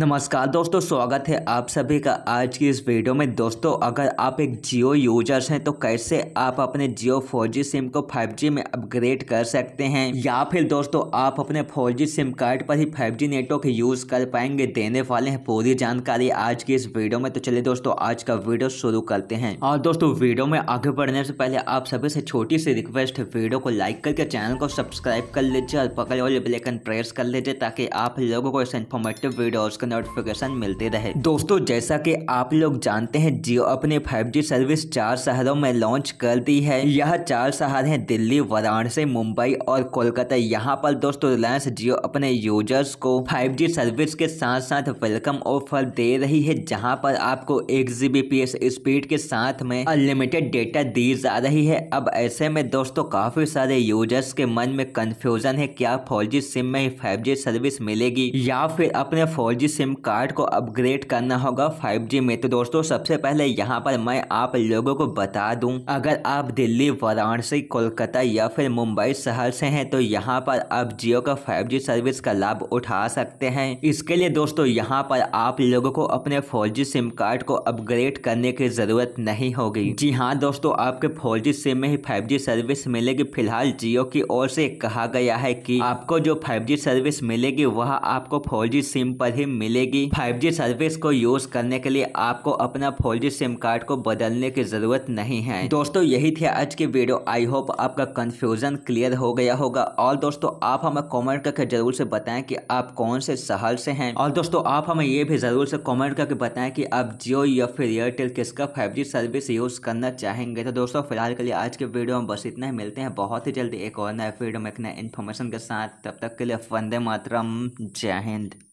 नमस्कार दोस्तों स्वागत है आप सभी का आज की इस वीडियो में दोस्तों अगर आप एक जियो यूजर्स हैं तो कैसे आप अपने जियो फोर सिम को 5G में अपग्रेड कर सकते हैं या फिर दोस्तों आप अपने 4G सिम कार्ड पर ही 5G नेटवर्क यूज़ कर पाएंगे देने वाले हैं पूरी जानकारी आज की इस वीडियो में तो चलिए दोस्तों आज का वीडियो शुरू करते हैं और दोस्तों वीडियो में आगे बढ़ने से पहले आप सभी से छोटी सी रिक्वेस्ट है वीडियो को लाइक करके चैनल को सब्सक्राइब कर लीजिए और पकड़ वाले बिलेकन प्रेस कर लीजिए ताकि आप लोगों को इस इन्फॉर्मेटिव वीडियो नोटिफिकेशन मिलते रहे दोस्तों जैसा कि आप लोग जानते हैं जियो अपने 5G सर्विस चार शहरों में लॉन्च कर दी है यह चार शहर हैं दिल्ली वाराणसी मुंबई और कोलकाता यहाँ पर दोस्तों रिलायंस जियो अपने यूजर्स को फाइव सर्विस के साथ साथ वेलकम ऑफर दे रही है जहाँ पर आपको एक स्पीड के साथ में अनलिमिटेड डेटा दी जा रही है अब ऐसे में दोस्तों काफी सारे यूजर्स के मन में कंफ्यूजन है क्या फोर सिम में फाइव सर्विस मिलेगी या फिर अपने फोर सिम कार्ड को अपग्रेड करना होगा 5G में तो दोस्तों सबसे पहले यहाँ पर मैं आप लोगों को बता दूं अगर आप दिल्ली वाराणसी कोलकाता या फिर मुंबई शहर से हैं तो यहाँ पर आप जियो का 5G सर्विस का लाभ उठा सकते हैं इसके लिए दोस्तों यहाँ पर आप लोगों को अपने 4G सिम कार्ड को अपग्रेड करने की ज़रूरत नहीं होगी जी हाँ दोस्तों आपके फोर सिम में ही फाइव सर्विस मिलेगी फिलहाल जियो की ओर से कहा गया है कि आपको जो फाइव सर्विस मिलेगी वह आपको फोर सिम पर ही मिलेगी 5G सर्विस को यूज करने के लिए आपको अपना 4G सिम कार्ड को बदलने की जरूरत नहीं है दोस्तों यही थे आज की वीडियो आई होप आपका कंफ्यूजन क्लियर हो गया होगा और दोस्तों आप हमें कमेंट करके जरूर से बताएं कि आप कौन से शहर से हैं और दोस्तों आप हमें ये भी जरूर से कॉमेंट करके बताए की आप जियो या फिर एयरटेल किसका जी सर्विस यूज करना चाहेंगे तो दोस्तों फिलहाल के लिए आज के वीडियो में बस इतना ही मिलते हैं बहुत ही जल्दी एक और नए वीडियो में एक नए इन्फॉर्मेशन के साथ तब तक के लिए वंदे मातरम जय हिंद